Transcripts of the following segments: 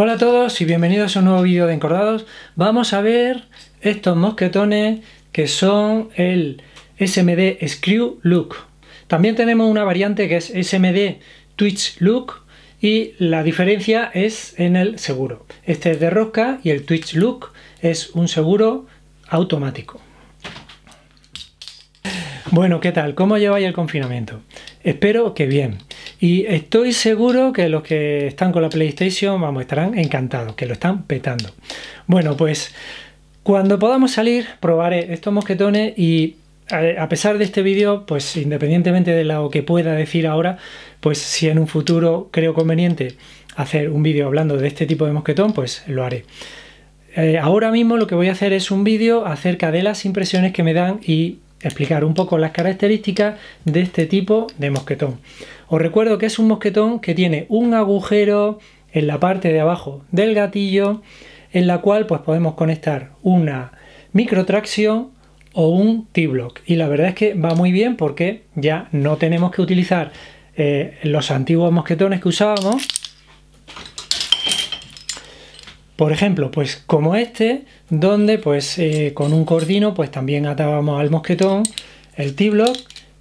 Hola a todos y bienvenidos a un nuevo vídeo de Encordados. Vamos a ver estos mosquetones que son el SMD Screw Look. También tenemos una variante que es SMD Twitch Look y la diferencia es en el seguro. Este es de rosca y el Twitch Look es un seguro automático. Bueno, ¿qué tal? ¿Cómo lleváis el confinamiento? Espero que bien. Y estoy seguro que los que están con la PlayStation, vamos, estarán encantados, que lo están petando. Bueno, pues cuando podamos salir, probaré estos mosquetones y a pesar de este vídeo, pues independientemente de lo que pueda decir ahora, pues si en un futuro creo conveniente hacer un vídeo hablando de este tipo de mosquetón, pues lo haré. Eh, ahora mismo lo que voy a hacer es un vídeo acerca de las impresiones que me dan y explicar un poco las características de este tipo de mosquetón. Os recuerdo que es un mosquetón que tiene un agujero en la parte de abajo del gatillo en la cual pues podemos conectar una microtracción o un T-Block y la verdad es que va muy bien porque ya no tenemos que utilizar eh, los antiguos mosquetones que usábamos por ejemplo pues como este donde pues eh, con un cordino pues también atábamos al mosquetón el T-block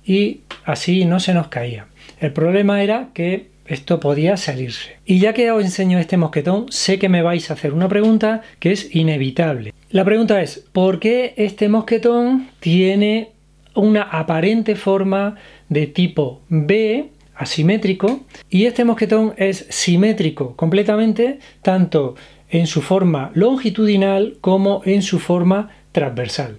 y así no se nos caía. El problema era que esto podía salirse. Y ya que os enseño este mosquetón, sé que me vais a hacer una pregunta que es inevitable. La pregunta es, ¿por qué este mosquetón tiene una aparente forma de tipo B asimétrico y este mosquetón es simétrico completamente tanto en su forma longitudinal como en su forma transversal.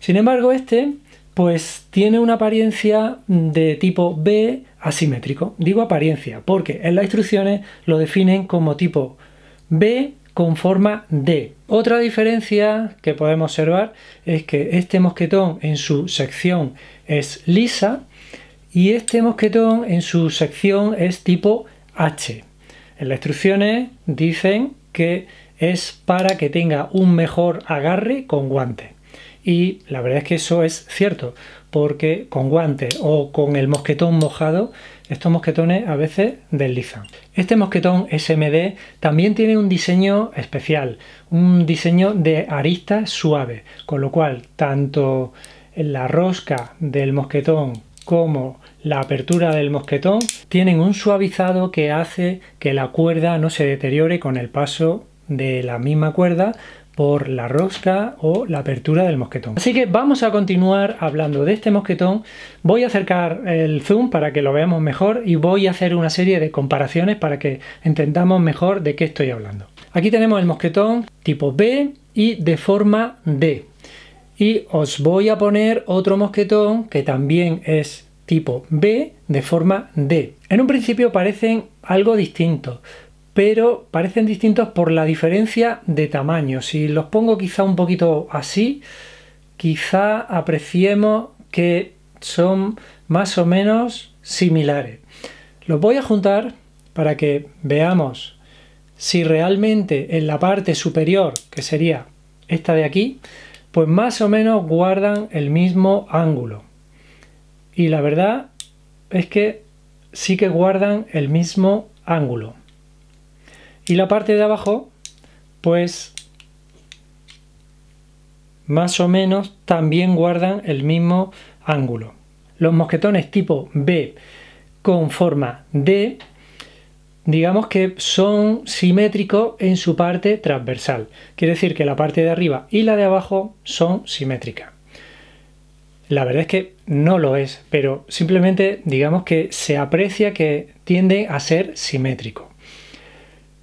Sin embargo, este pues tiene una apariencia de tipo B asimétrico. Digo apariencia porque en las instrucciones lo definen como tipo B con forma D. Otra diferencia que podemos observar es que este mosquetón en su sección es lisa y este mosquetón en su sección es tipo H. En las instrucciones dicen que es para que tenga un mejor agarre con guante. Y la verdad es que eso es cierto, porque con guante o con el mosquetón mojado, estos mosquetones a veces deslizan. Este mosquetón SMD también tiene un diseño especial, un diseño de arista suave, con lo cual tanto la rosca del mosquetón como la apertura del mosquetón tienen un suavizado que hace que la cuerda no se deteriore con el paso de la misma cuerda por la rosca o la apertura del mosquetón. Así que vamos a continuar hablando de este mosquetón. Voy a acercar el zoom para que lo veamos mejor y voy a hacer una serie de comparaciones para que entendamos mejor de qué estoy hablando. Aquí tenemos el mosquetón tipo B y de forma D. Y os voy a poner otro mosquetón que también es tipo B de forma D. En un principio parecen algo distintos, pero parecen distintos por la diferencia de tamaño. Si los pongo quizá un poquito así, quizá apreciemos que son más o menos similares. Los voy a juntar para que veamos si realmente en la parte superior, que sería esta de aquí, pues más o menos guardan el mismo ángulo. Y la verdad es que sí que guardan el mismo ángulo. Y la parte de abajo, pues más o menos también guardan el mismo ángulo. Los mosquetones tipo B con forma D digamos que son simétricos en su parte transversal. Quiere decir que la parte de arriba y la de abajo son simétricas. La verdad es que no lo es, pero simplemente digamos que se aprecia que tiende a ser simétrico.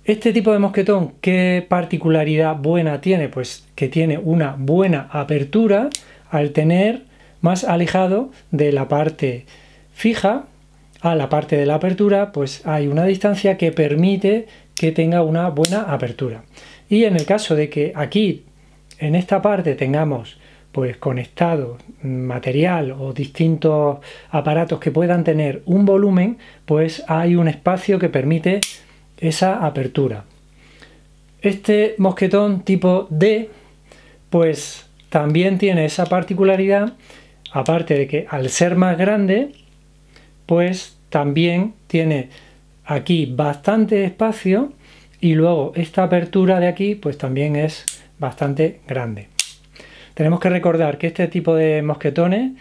Este tipo de mosquetón, ¿qué particularidad buena tiene? Pues que tiene una buena apertura al tener más alejado de la parte fija a la parte de la apertura, pues hay una distancia que permite que tenga una buena apertura. Y en el caso de que aquí, en esta parte, tengamos pues conectado material o distintos aparatos que puedan tener un volumen, pues hay un espacio que permite esa apertura. Este mosquetón tipo D, pues también tiene esa particularidad, aparte de que al ser más grande, pues también tiene aquí bastante espacio y luego esta apertura de aquí pues también es bastante grande. Tenemos que recordar que este tipo de mosquetones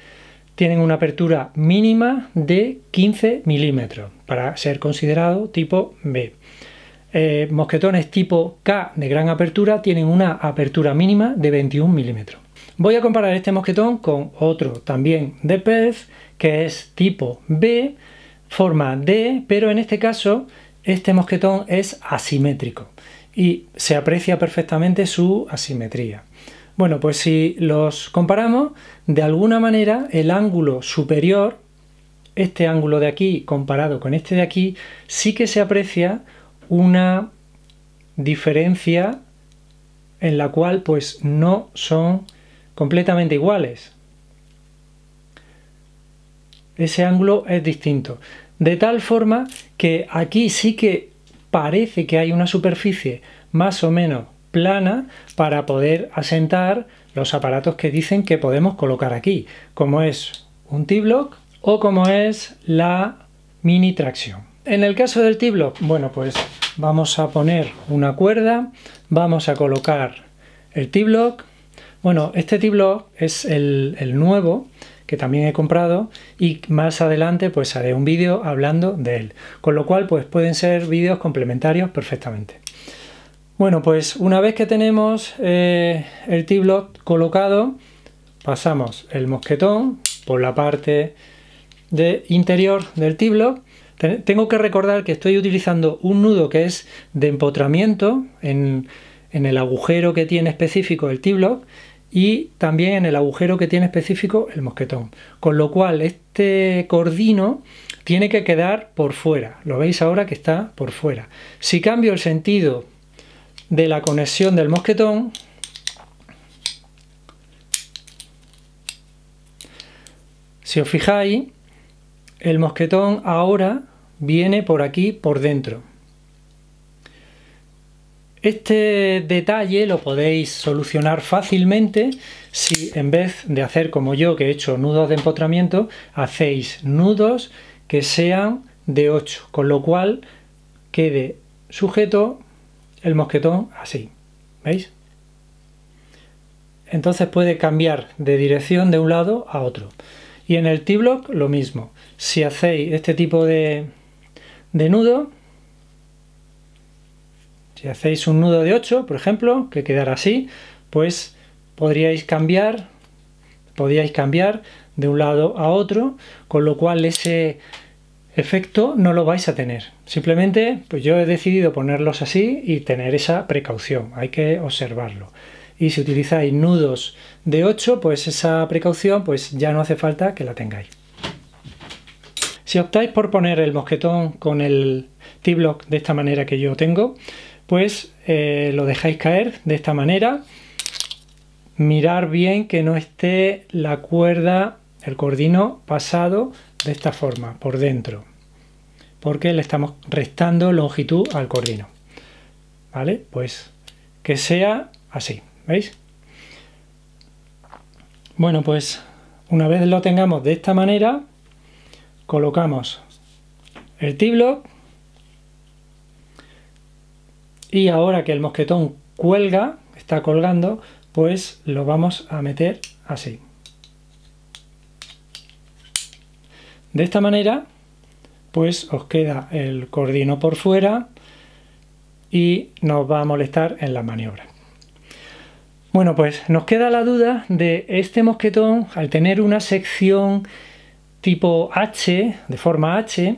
tienen una apertura mínima de 15 milímetros para ser considerado tipo B. Eh, mosquetones tipo K de gran apertura tienen una apertura mínima de 21 milímetros. Voy a comparar este mosquetón con otro también de pez que es tipo B forma D, pero en este caso este mosquetón es asimétrico y se aprecia perfectamente su asimetría. Bueno, pues si los comparamos, de alguna manera el ángulo superior, este ángulo de aquí comparado con este de aquí, sí que se aprecia una diferencia en la cual pues no son completamente iguales. Ese ángulo es distinto. De tal forma que aquí sí que parece que hay una superficie más o menos plana para poder asentar los aparatos que dicen que podemos colocar aquí, como es un T-Block o como es la mini tracción. En el caso del T-Block, bueno, pues vamos a poner una cuerda, vamos a colocar el T-Block. Bueno, este T-Block es el, el nuevo, que también he comprado y más adelante pues haré un vídeo hablando de él. Con lo cual pues pueden ser vídeos complementarios perfectamente. Bueno pues una vez que tenemos eh, el t colocado pasamos el mosquetón por la parte de interior del t tengo que recordar que estoy utilizando un nudo que es de empotramiento en, en el agujero que tiene específico el t y también en el agujero que tiene específico el mosquetón. Con lo cual este cordino tiene que quedar por fuera. Lo veis ahora que está por fuera. Si cambio el sentido de la conexión del mosquetón, si os fijáis, el mosquetón ahora viene por aquí, por dentro. Este detalle lo podéis solucionar fácilmente si en vez de hacer como yo que he hecho nudos de empotramiento, hacéis nudos que sean de 8, con lo cual quede sujeto el mosquetón así. ¿Veis? Entonces puede cambiar de dirección de un lado a otro. Y en el T-Block lo mismo. Si hacéis este tipo de, de nudo, si hacéis un nudo de 8, por ejemplo, que quedara así, pues podríais cambiar, podríais cambiar de un lado a otro, con lo cual ese efecto no lo vais a tener. Simplemente, pues yo he decidido ponerlos así y tener esa precaución, hay que observarlo. Y si utilizáis nudos de 8, pues esa precaución pues ya no hace falta que la tengáis. Si optáis por poner el mosquetón con el T-Block de esta manera que yo tengo, pues eh, lo dejáis caer de esta manera. Mirar bien que no esté la cuerda, el cordino pasado de esta forma, por dentro, porque le estamos restando longitud al cordino. ¿Vale? Pues que sea así, ¿veis? Bueno, pues una vez lo tengamos de esta manera, colocamos el t y ahora que el mosquetón cuelga, está colgando, pues lo vamos a meter así. De esta manera, pues os queda el cordino por fuera y nos va a molestar en la maniobra. Bueno, pues nos queda la duda de este mosquetón, al tener una sección tipo H, de forma H,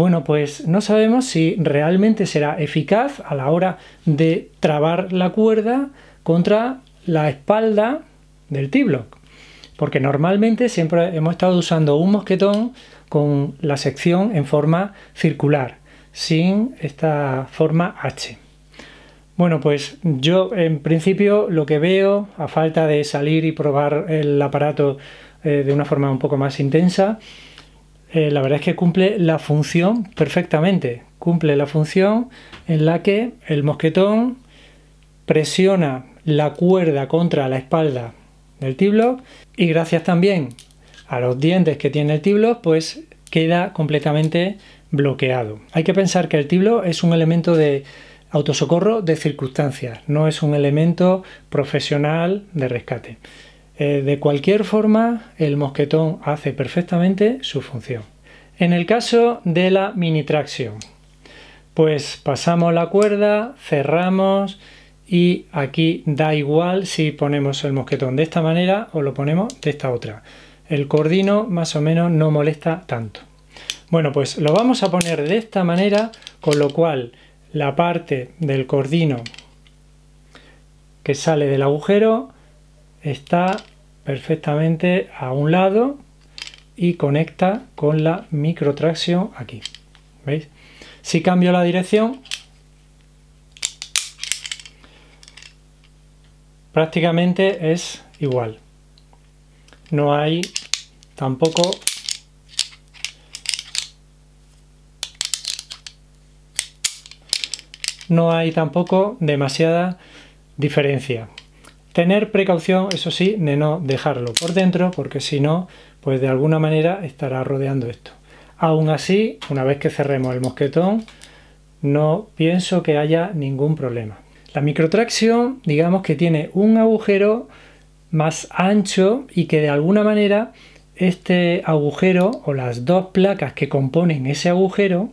bueno, pues no sabemos si realmente será eficaz a la hora de trabar la cuerda contra la espalda del T-block, porque normalmente siempre hemos estado usando un mosquetón con la sección en forma circular, sin esta forma H. Bueno, pues yo en principio lo que veo, a falta de salir y probar el aparato eh, de una forma un poco más intensa, eh, la verdad es que cumple la función perfectamente. Cumple la función en la que el mosquetón presiona la cuerda contra la espalda del tiblo y gracias también a los dientes que tiene el tiblo, pues queda completamente bloqueado. Hay que pensar que el tiblo es un elemento de autosocorro de circunstancias, no es un elemento profesional de rescate. Eh, de cualquier forma, el mosquetón hace perfectamente su función. En el caso de la mini tracción, pues pasamos la cuerda, cerramos y aquí da igual si ponemos el mosquetón de esta manera o lo ponemos de esta otra. El cordino más o menos no molesta tanto. Bueno, pues lo vamos a poner de esta manera, con lo cual la parte del cordino que sale del agujero está perfectamente a un lado y conecta con la microtracción aquí. ¿Veis? Si cambio la dirección, prácticamente es igual. No hay tampoco no hay tampoco demasiada diferencia. Tener precaución, eso sí, de no dejarlo por dentro, porque si no, pues de alguna manera estará rodeando esto. Aún así, una vez que cerremos el mosquetón, no pienso que haya ningún problema. La microtracción, digamos que tiene un agujero más ancho y que de alguna manera este agujero o las dos placas que componen ese agujero,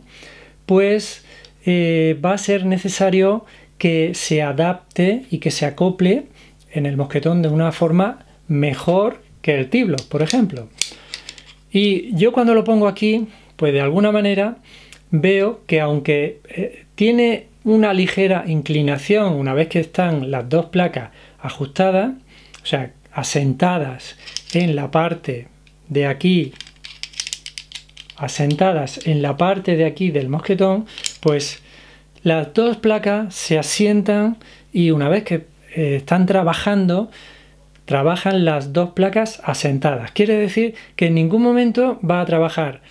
pues eh, va a ser necesario que se adapte y que se acople en el mosquetón de una forma mejor que el tiblo, por ejemplo. Y yo cuando lo pongo aquí, pues de alguna manera veo que aunque eh, tiene una ligera inclinación una vez que están las dos placas ajustadas, o sea, asentadas en la parte de aquí, asentadas en la parte de aquí del mosquetón, pues las dos placas se asientan y una vez que eh, están trabajando, trabajan las dos placas asentadas. Quiere decir que en ningún momento va a trabajar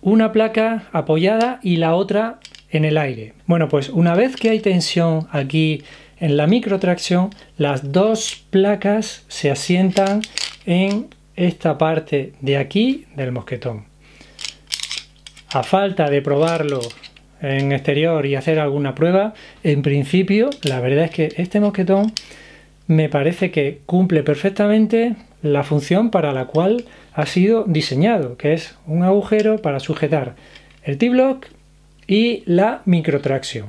una placa apoyada y la otra en el aire. Bueno, pues una vez que hay tensión aquí en la microtracción, las dos placas se asientan en esta parte de aquí del mosquetón. A falta de probarlo en exterior y hacer alguna prueba, en principio la verdad es que este mosquetón me parece que cumple perfectamente la función para la cual ha sido diseñado, que es un agujero para sujetar el T-Block y la microtracción.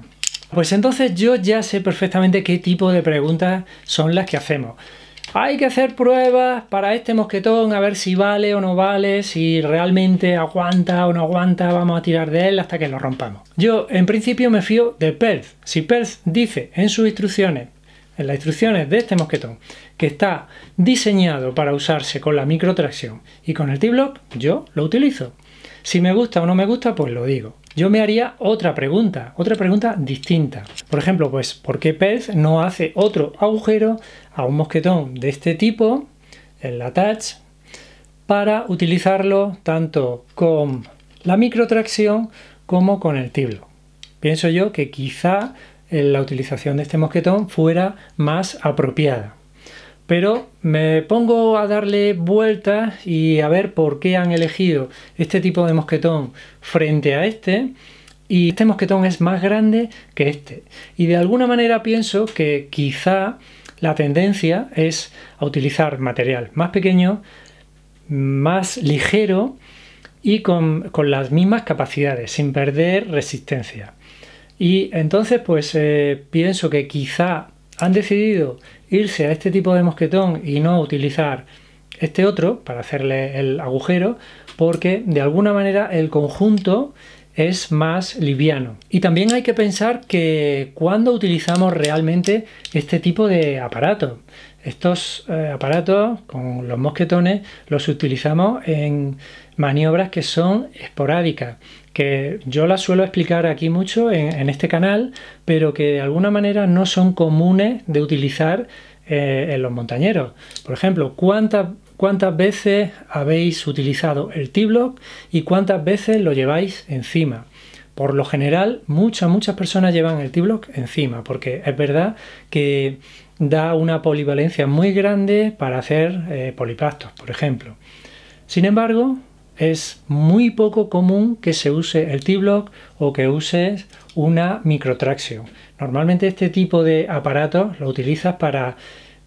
Pues entonces yo ya sé perfectamente qué tipo de preguntas son las que hacemos hay que hacer pruebas para este mosquetón a ver si vale o no vale, si realmente aguanta o no aguanta, vamos a tirar de él hasta que lo rompamos. Yo en principio me fío de Perth. Si Perth dice en sus instrucciones en las instrucciones de este mosquetón, que está diseñado para usarse con la microtracción y con el T-Block, yo lo utilizo. Si me gusta o no me gusta, pues lo digo. Yo me haría otra pregunta, otra pregunta distinta. Por ejemplo, pues, ¿por qué Pez no hace otro agujero a un mosquetón de este tipo, el attach, para utilizarlo tanto con la microtracción como con el T-Block? Pienso yo que quizá la utilización de este mosquetón fuera más apropiada. Pero me pongo a darle vueltas y a ver por qué han elegido este tipo de mosquetón frente a este. Y este mosquetón es más grande que este. Y de alguna manera pienso que quizá la tendencia es a utilizar material más pequeño, más ligero y con, con las mismas capacidades, sin perder resistencia. Y entonces, pues eh, pienso que quizá han decidido irse a este tipo de mosquetón y no utilizar este otro para hacerle el agujero, porque de alguna manera el conjunto es más liviano. Y también hay que pensar que cuando utilizamos realmente este tipo de aparato? Estos eh, aparatos con los mosquetones los utilizamos en maniobras que son esporádicas que yo las suelo explicar aquí mucho en, este canal, pero que de alguna manera no son comunes de utilizar eh, en los montañeros. Por ejemplo, ¿cuántas, cuántas veces habéis utilizado el T-Block y cuántas veces lo lleváis encima? Por lo general, muchas, muchas personas llevan el T-Block encima, porque es verdad que da una polivalencia muy grande para hacer eh, polipastos, por ejemplo. Sin embargo, es muy poco común que se use el T-Block o que uses una microtraction. Normalmente este tipo de aparatos lo utilizas para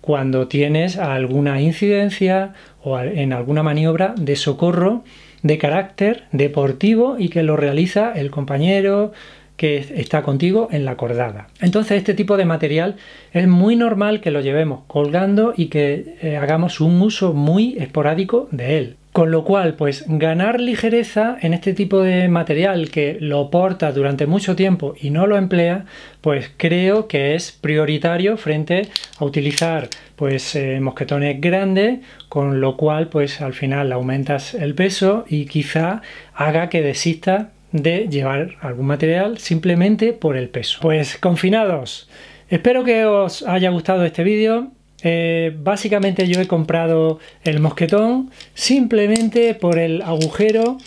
cuando tienes alguna incidencia o en alguna maniobra de socorro de carácter deportivo y que lo realiza el compañero que está contigo en la cordada. Entonces este tipo de material es muy normal que lo llevemos colgando y que eh, hagamos un uso muy esporádico de él. Con lo cual, pues ganar ligereza en este tipo de material que lo portas durante mucho tiempo y no lo emplea, pues creo que es prioritario frente a utilizar pues eh, mosquetones grandes, con lo cual pues al final aumentas el peso y quizá haga que desista de llevar algún material simplemente por el peso. Pues confinados, espero que os haya gustado este vídeo. Eh, básicamente yo he comprado el mosquetón simplemente por el agujero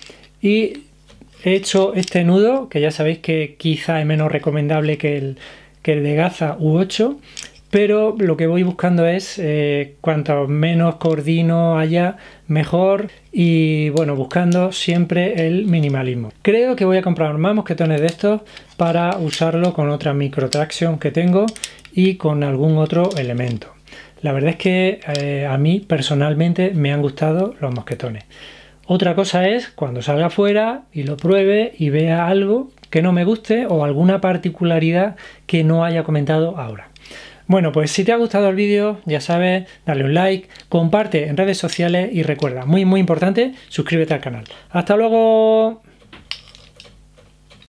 y he hecho este nudo, que ya sabéis que quizá es menos recomendable que el, de Gaza U8, pero lo que voy buscando es eh, cuanto menos cordino haya, mejor y bueno, buscando siempre el minimalismo. Creo que voy a comprar más mosquetones de estos para usarlo con otra microtraction que tengo y con algún otro elemento. La verdad es que eh, a mí personalmente me han gustado los mosquetones. Otra cosa es cuando salga afuera y lo pruebe y vea algo que no me guste o alguna particularidad que no haya comentado ahora. Bueno, pues si te ha gustado el vídeo, ya sabes, dale un like, comparte en redes sociales y recuerda, muy muy importante, suscríbete al canal. ¡Hasta luego!